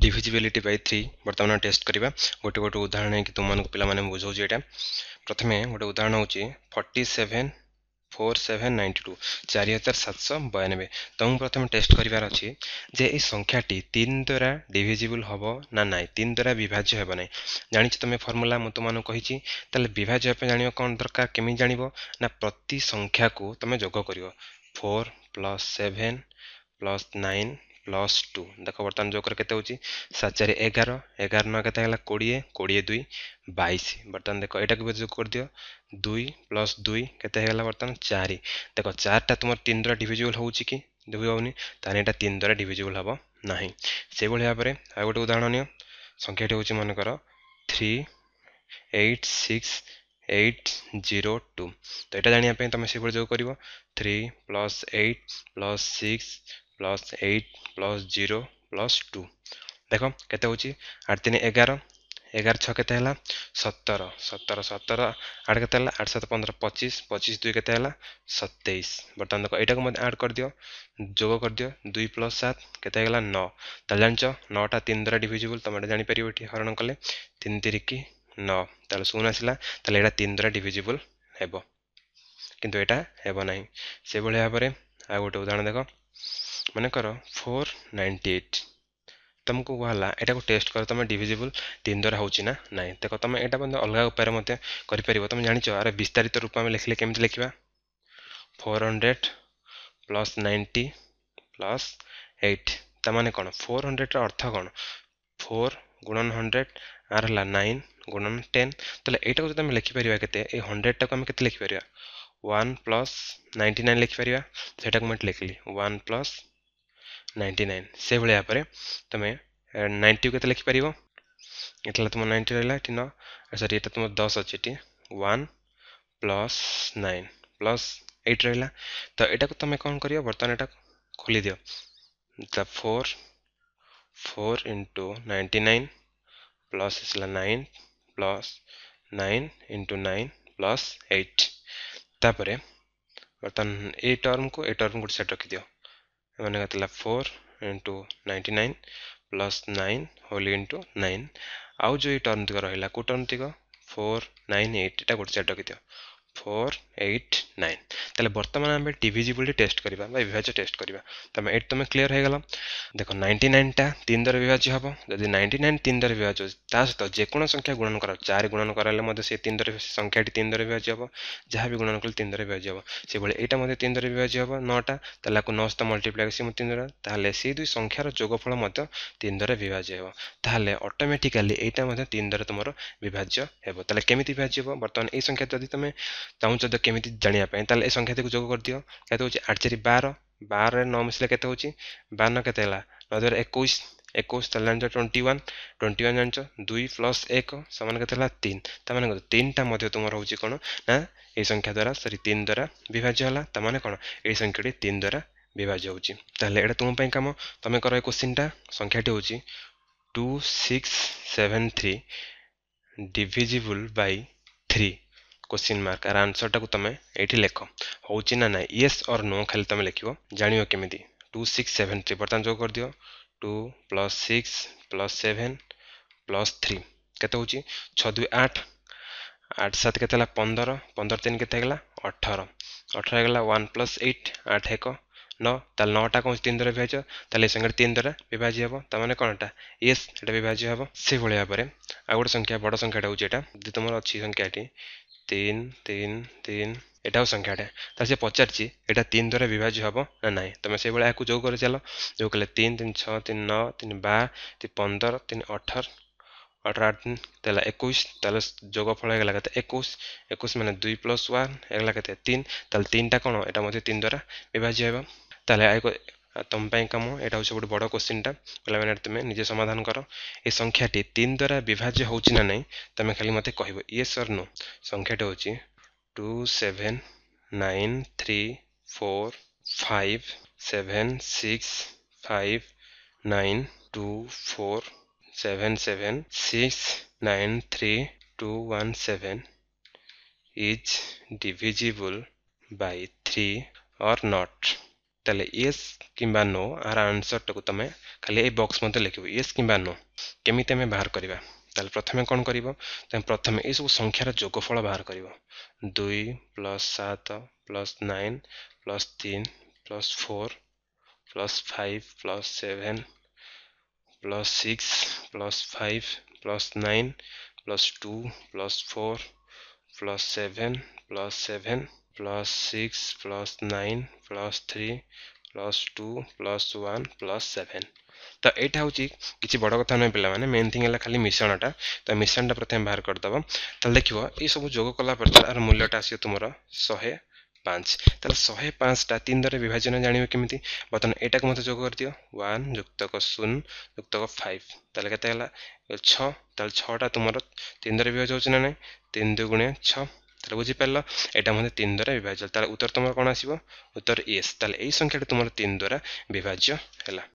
Divisibility by three বর্তমান test করা গোটে গোটে উদাহরণ হয়ে তোমাকে পিলামানে বুঝাও এটা প্রথমে গোটে উদাহরণ হচ্ছে forty seven four seven ninety two চারি হাজার সাতশো বয়ানবে তুমি প্রথমে টেস্ট করবার অছি যে এই সংখ্যাটি তিন দ্বারা ডিভিজিবল হব না নাই তিন দ্বারা বিভাজ্য হব না জাণিছ তুমি ফর্মুলা মু তোমাকে কী তাহলে বিভাজ্য হওয়া জাঁয়া কোণ দরকার কেমি জাঁব না প্রতি সংখ্যাকু তুমি যোগ করিব four plus seven plus nine plus two ଦେଖ ବର୍ତ୍ତମାନ ଯୋଗ କର କେତେ ହେଉଛି ସାତ ଚାରି ଏଗାର ଏଗାର ନଅ କେତେ ହେଲା କୋଡ଼ିଏ କୋଡ଼ିଏ ଦୁଇ বাইশ বর্তমান দেখো এটাকে যোগ করে দিও দুই প্লস দুই কেতে হয়ে গেল বর্তমান চারি দেখো চারটা তোমার তিন দ্বারা ডিভিজিবল হচ্ছে কি দেখি হবনি তাহলে এটা তিন দ্বারা ডিভিজিবল হব না সেইভাবে ভাবে আর গোটে উদাহরণ নিও সংখ্যাটি হচ্ছে মনেকর three eight six eight zero two তো এটা জাঁয়া তুমি সেইভাবে যোগ করব three plus eight plus six plus eight plus zero plus two देख के आठ तीन एगार एगार छः के सतर सतर सतर आठ के आठ सत पंद्रह पचिश पचिश दुई के सतईस बर्तमान देख यू आड कर दियो जोग कर दियो दुई प्लस सात के नौ जान नौटा तीन द्वारा डिजिबुल तुम जापर ये हरण कले तीन तीरिक नौ शून आसला तेल यहाँ तीन द्वारा डिजिबुल हो कितु यहाँ हे ना से भाव में आ गोटे उदाहरण देखो ମନେକର ଫୋର୍ ନାଇଣ୍ଟି ଏଇଟ୍ ତୁମକୁ କୁହାଗଲା ଏଟାକୁ ଟେଷ୍ଟ କର ତୁମେ ଡିଭିଜିବୁଲ୍ ତିନି ଦ୍ୱାରା ହେଉଛି ନା ନାହିଁ ଦେଖ ତୁମେ ଏଇଟା ମଧ୍ୟ ଅଲଗା ଉପାୟରେ ମଧ୍ୟ କରିପାରିବ ତୁମେ ଜାଣିଛ ଆରେ ବିସ୍ତାରିତ ରୂପ ଆମେ ଲେଖିଲେ କେମିତି ଲେଖିବା four hundred plus ninety plus eight ତା'ମାନେ କ'ଣ ଫୋର୍ ହଣ୍ଡ୍ରେଡ଼ର ଅର୍ଥ କ'ଣ ଫୋର୍ গুণন হন্ড্রেড আর হল নাইন গুণন টেন তাহলে এইটাকে যদি আমি লিখিপারা কেতে এই হন্ড্রেডটাকে আমি কেতে লিখিপারা ওয়ান প্লস নাইন্টি নাইন লিখিপারা সেটাকে আমি লিখলি ওয়ান প্লস नाइंटी नाइन से भाया पर तुम 90 के लिखिपर इतना तुम नाइंटी रहा न सरी ये तुम दस अच्छे one plus nine plus eight रहा तो यहाँ को तुम कौन कर बर्तमान ये खोली दियो द four four into ninety nine plus is nine plus nine into nine plus eight तापर बर्तमान ये टर्म को ये टर्म गोटे सेट रखिदियो इन्होंने मतलब four into ninety nine plus nine whole into nine आउ जो टर्म टी रहा कौ टर्म टी फोर नाइन एट यहाँ गोटे साइड रखी ফোর এইট নাইন তাহলে বর্তমান আমি ডিভিজিবিলিটি টেস্ট করা বা বিভাজ্য টেস্ট করা তুমি এইট তুমি ক্লিয়ার হয়ে গেল দেখ নাইনটি নাইনটা তিন দ্বারা বিভাজ্য হব যদি নাইনটি নাইন তিন দ্বারা বিভাজ্য তা সহ যেকোন সংখ্যা গুণন করা চারি গুণন করালে মধ্যে সে তিন দ্বারা সংখ্যাটি তিন দ্বারা বিভাজ্য হব যা বি গুণন করলে তিন দ্বারা বিভাজ্য হব সেভাবে এইটা মধ্যে তিন দ্বারা বিভাজ্য হব নটা তাহলে আকু নশ তা মল্টিপ্লাই সে তিন দ্বারা তাহলে সেই দুই সংখ্যার যোগফল মধ্যে তিন দ্বারা বিভাজ্য হব তাহলে অটোমেটিকালি এইটা মধ্যে তিন দ্বারা তোমার বিভাজ্য হব তাহলে কেমিতি বিভাজ্য হব বর্তমান এই সংখ্যা যদি তুমি ଚାହୁଁଛ ଯଦି କେମିତି ଜାଣିବା ପାଇଁ ତାହେଲେ ଏ ସଂଖ୍ୟା ଦୁଇକୁ ଯୋଗ କରିଦିଅ କେତେ ହେଉଛି ଆଠ ଚାରି ବାର ବାରରେ ନଅ ମିଶିଲେ କେତେ ହେଉଛି ବାର କେତେ ହେଲା ନଅ ଦୁଇରେ ଏକୋଇଶ ଏକୋଇଶ ତାହେଲେ ଜାଣିଛ ଟ୍ୱେଣ୍ଟି ୱାନ୍ ଟ୍ୱେଣ୍ଟି ୱାନ୍ ଜାଣିଛ ଦୁଇ ପ୍ଲସ୍ ଏକ ସମାନ କେତେ ହେଲା ତିନି ତାମାନେ କ'ଣ ତିନିଟା ମଧ୍ୟ ତୁମର ହେଉଛି କ'ଣ ନା ଏଇ ସଂଖ୍ୟା ଦ୍ୱାରା ସରି ତିନି ଦ୍ୱାରା ବିଭାଜ୍ୟ ହେଲା ତାମାନେ କ'ଣ ଏଇ ସଂଖ୍ୟାଟି ତିନି ଦ୍ୱାରା ବିଭାଜ୍ୟ ହେଉଛି ତାହେଲେ ଏଇଟା ତୁମ ପାଇଁ କାମ ତୁମେ କର ଏ କୋଶ୍ଚିନ୍ଟା ସଂଖ୍ୟାଟି ହେଉଛି two six seven three divisible by three question mark यार आंसर टाक तुम ये लिख हो ना ना येस और नो खाली तुम लिखो जान कमी टू सिक्स सेवेन थ्री बर्तमान जो कर दि two plus six plus seven plus three के छ आठ आठ सात के पंदर पंदर तीन के अठर अठर है वन प्लस एट आठ एक नौ नौटा कौन तीन द्वारा विभाज तेल संख्या तीन द्वारा विभाज्य हे तेज कौनटा येस ये विभाज्य हे से भाव में आ गोटे संख्या बड़ संख्या होता द्वितीय तुम अच्छी संख्या তিন তিন তিন এটাও সংখ্যাটে তা সে পচারছি এটা তিন দ্বারা বিভাজ্য হব না না তুমি সেইভাবে এখন যোগ করে চাল যোগ কলে তিন তিন ছ তিন ন তিন বার তিন পনেরো তিন অঠর অঠর আট তাহলে একুশ তাহলে যোগফল হয়ে গেল কেতে একুশ একুশ মানে দুই প্লস ওয়ান হয়ে গেল কেতে তিন তাহলে তিনটা কোণ এটা মধ্যে তিন দ্বারা বিভাজ্য হব তাহলে तुम कम यहाँ हूँ सब बड़ क्वेश्चनटा टा पे तुम निजे समाधान कर ये संख्याटी तीन द्वारा विभाज्य हो ना ना तुम खाली मत कह ये सर नु संख्याटी हूँ two seven nine three four five seven six five nine two four seven seven six nine three two one seven is divisible by three और not. তাহলে ইয়েস কিংবা নো আর আনসরটাকে তুমি খালি এই বক্স মধ্যে লিখব ইয়েস কিংবা নো কেমিতি আমি বাহার করা তাহলে প্রথমে কম করব তুমি প্রথমে এইসব সংখ্যার যোগফল বাহার করব দুই প্লস সাত প্লস নাইন প্লস তিন plus four plus five plus seven plus six plus five plus nine plus two plus four plus seven plus seven plus six plus nine plus three plus two plus 1 plus seven तो यहाँ होची किछि बड कथ नै पे main thing हला खाली मिश्रणटा तो मिश्रणटा प्रथम बाहर कर तो त ये सब जोग कला पर मूल्यटा तार तुम शहे पाँच 105 शहे पाँच टा तीन द्वारा विभाजन जानवे केमिति बर्तमान एटा को मत कर फाइव छा तुम तीन तीन द्वारा मते তাহলে বুঝিপার এটা মধ্যে তিন দ্বারা বিভাজ্য তাহলে উত্তর তোমার কোণ আসব উত্তর এস তাহলে এই সংখ্যাটি তোমার তিন দ্বারা বিভাজ্য হল